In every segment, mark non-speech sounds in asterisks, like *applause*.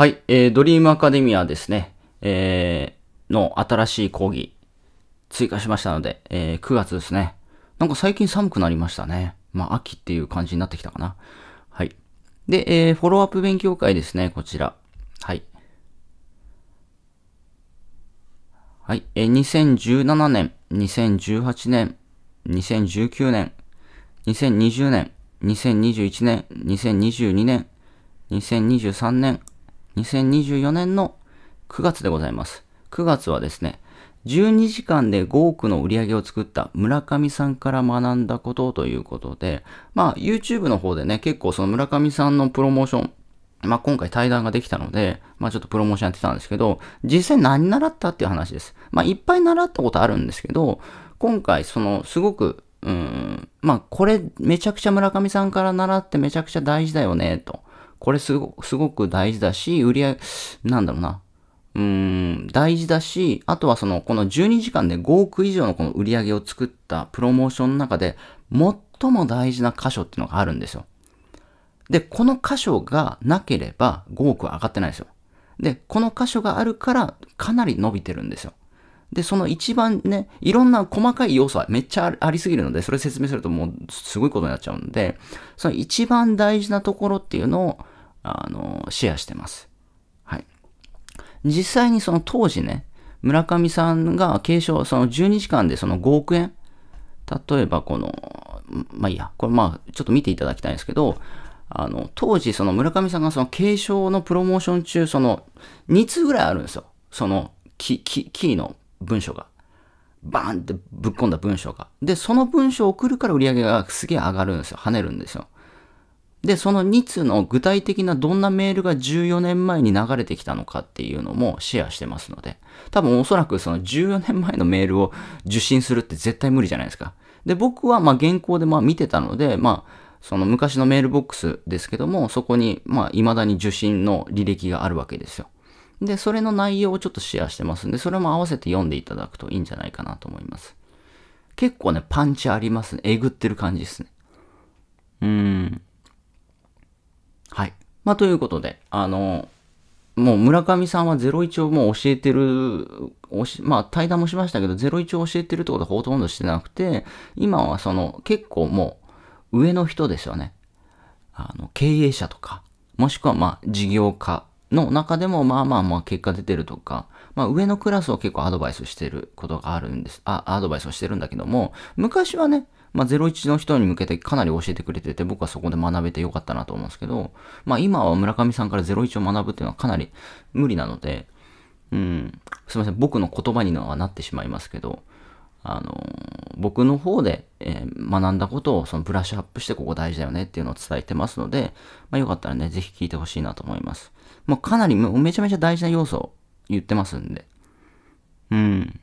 はい、えー、ドリームアカデミアですね、えー、の新しい講義、追加しましたので、えー、9月ですね。なんか最近寒くなりましたね。まあ、秋っていう感じになってきたかな。はい。で、えー、フォローアップ勉強会ですね、こちら。はい。はい、えー、2017年、2018年、2019年、2020年、2021年、2022年、2023年、2024年の9月でございます。9月はですね、12時間で5億の売り上げを作った村上さんから学んだことということで、まあ YouTube の方でね、結構その村上さんのプロモーション、まあ今回対談ができたので、まあちょっとプロモーションやってたんですけど、実際何習ったっていう話です。まあいっぱい習ったことあるんですけど、今回そのすごく、うん、まあこれめちゃくちゃ村上さんから習ってめちゃくちゃ大事だよね、と。これすごすごく大事だし、売り上げ、なんだろうな。うーん、大事だし、あとはその、この12時間で5億以上のこの売り上げを作ったプロモーションの中で、最も大事な箇所っていうのがあるんですよ。で、この箇所がなければ5億は上がってないですよ。で、この箇所があるからかなり伸びてるんですよ。で、その一番ね、いろんな細かい要素はめっちゃありすぎるので、それ説明するともうすごいことになっちゃうんで、その一番大事なところっていうのをあの、シェアしてます。はい。実際にその当時ね、村上さんが継承、その12時間でその5億円、例えばこの、まあいいや、これまあちょっと見ていただきたいんですけど、あの、当時その村上さんがその継承のプロモーション中、その2通ぐらいあるんですよ。そのキ、キ、キーの文章が。バーンってぶっ込んだ文章が。で、その文章を送るから売り上げがすげえ上がるんですよ。跳ねるんですよ。で、その2通の具体的などんなメールが14年前に流れてきたのかっていうのもシェアしてますので、多分おそらくその14年前のメールを受信するって絶対無理じゃないですか。で、僕はまあ原稿でまあ見てたので、まあ、その昔のメールボックスですけども、そこにまあ未だに受信の履歴があるわけですよ。で、それの内容をちょっとシェアしてますんで、それも合わせて読んでいただくといいんじゃないかなと思います。結構ね、パンチありますね。えぐってる感じですね。うーん。まあ、ということで、あの、もう村上さんは01をもう教えてる、まあ対談もしましたけど、01を教えてるってことはほとんどしてなくて、今はその結構もう上の人ですよね。あの、経営者とか、もしくはまあ事業家の中でも、まあまあまあ結果出てるとか、まあ上のクラスを結構アドバイスしてることがあるんです。あ、アドバイスをしてるんだけども、昔はね、まあ01の人に向けてかなり教えてくれてて、僕はそこで学べてよかったなと思うんですけど、まあ今は村上さんから01を学ぶっていうのはかなり *laughs* 無理なので、うん、すいません、僕の言葉にはなってしまいますけど、あの僕の方で、えー、学んだことをそのブラッシュアップしてここ大事だよねっていうのを伝えてますので、まあ、よかったらね、ぜひ聞いてほしいなと思います。まあ、かなりめちゃめちゃ大事な要素を言ってますんで。うん。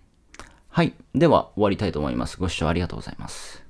はい。では終わりたいと思います。ご視聴ありがとうございます。